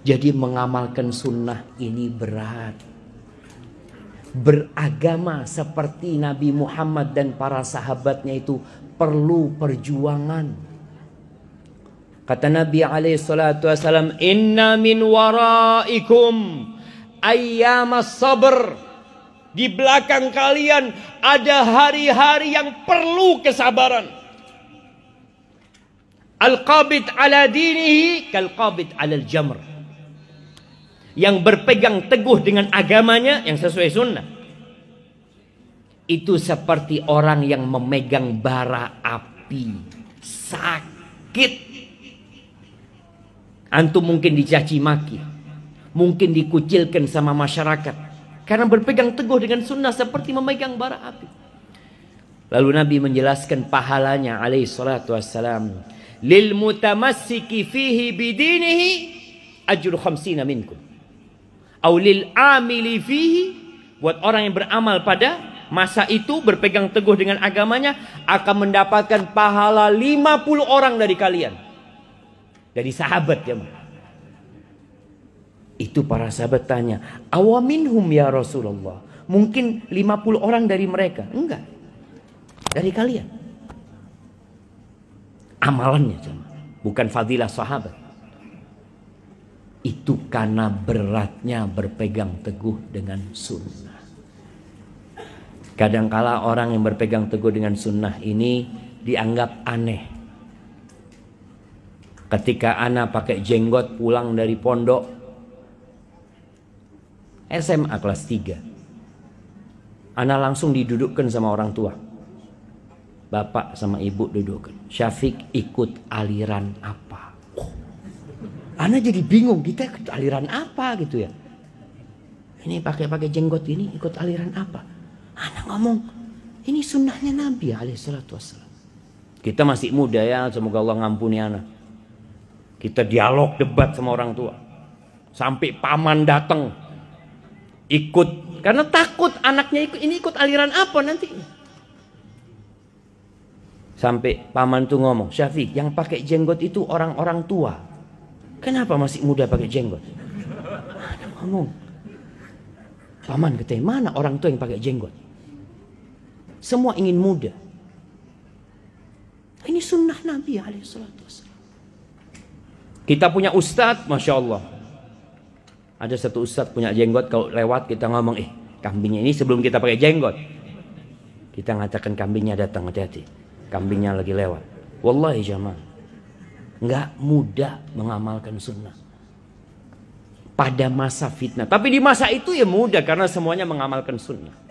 Jadi mengamalkan sunnah ini berat. Beragama seperti Nabi Muhammad dan para sahabatnya itu perlu perjuangan. Kata Nabi alaihi salatu wasalam, "Inna min waraikum ayyamas sabr." Di belakang kalian ada hari-hari yang perlu kesabaran. al qabit ala dinihi kal qabit ala al-jamr yang berpegang teguh dengan agamanya yang sesuai sunnah. Itu seperti orang yang memegang bara api. Sakit. Antum mungkin dicaci maki. Mungkin dikucilkan sama masyarakat. Karena berpegang teguh dengan sunnah seperti memegang bara api. Lalu Nabi menjelaskan pahalanya alaihi salatu wassalam. Lil mutamassiki fihi bidinihi ajru khamsina minkum Aulil amili fihi buat orang yang beramal pada masa itu berpegang teguh dengan agamanya akan mendapatkan pahala 50 orang dari kalian. Dari sahabat ya. Itu para sahabat tanya, "Awaminhum ya Rasulullah?" Mungkin 50 orang dari mereka. Enggak. Dari kalian. Amalannya bukan fadilah sahabat. Itu karena beratnya berpegang teguh dengan sunnah. Kadangkala orang yang berpegang teguh dengan sunnah ini dianggap aneh. Ketika Ana pakai jenggot pulang dari pondok SMA kelas 3. Ana langsung didudukkan sama orang tua. Bapak sama ibu dudukkan. Syafiq ikut aliran apa? Ana jadi bingung kita ikut aliran apa gitu ya. Ini pakai-pakai jenggot ini ikut aliran apa? Ana ngomong ini sunnahnya Nabi alaihissalatu wassalam. Kita masih muda ya, semoga Allah ngampuni anak. Kita dialog debat sama orang tua. Sampai paman datang ikut karena takut anaknya ikut ini ikut aliran apa nanti. Sampai paman tuh ngomong, "Syafiq, yang pakai jenggot itu orang-orang tua." Kenapa masih muda pakai jenggot? Ada ngomong. Paman katanya, mana orang tua yang pakai jenggot? Semua ingin muda. Ini sunnah Nabi alaihissalatu Kita punya ustadz, Masya Allah. Ada satu ustadz punya jenggot, kalau lewat kita ngomong, eh kambingnya ini sebelum kita pakai jenggot. Kita ngatakan kambingnya datang, hati-hati. Kambingnya lagi lewat. Wallahi jamaah nggak mudah mengamalkan sunnah pada masa fitnah. Tapi di masa itu ya mudah karena semuanya mengamalkan sunnah.